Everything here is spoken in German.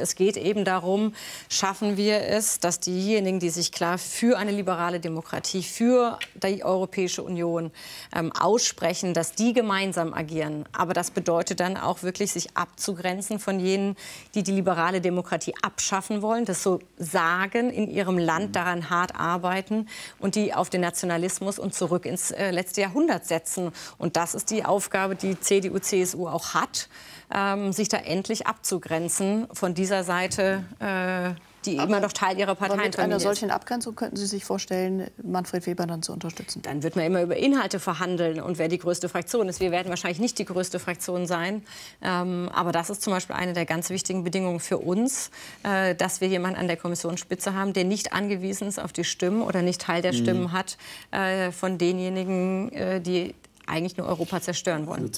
Es geht eben darum, schaffen wir es, dass diejenigen, die sich klar für eine liberale Demokratie, für die Europäische Union ähm, aussprechen, dass die gemeinsam agieren. Aber das bedeutet dann auch wirklich, sich abzugrenzen von jenen, die die liberale Demokratie abschaffen wollen, das so sagen, in ihrem Land mhm. daran hart arbeiten und die auf den Nationalismus und zurück ins äh, letzte Jahrhundert setzen. Und das ist die Aufgabe, die CDU, CSU auch hat, ähm, sich da endlich abzugrenzen von diesen dieser Seite, äh, die aber immer noch Teil ihrer Partei ist. Mit einer solchen Abgrenzung könnten Sie sich vorstellen, Manfred Weber dann zu unterstützen? Dann wird man immer über Inhalte verhandeln und wer die größte Fraktion ist. Wir werden wahrscheinlich nicht die größte Fraktion sein. Ähm, aber das ist zum Beispiel eine der ganz wichtigen Bedingungen für uns, äh, dass wir jemanden an der Kommissionsspitze haben, der nicht angewiesen ist auf die Stimmen oder nicht Teil der mhm. Stimmen hat äh, von denjenigen, äh, die eigentlich nur Europa zerstören wollen.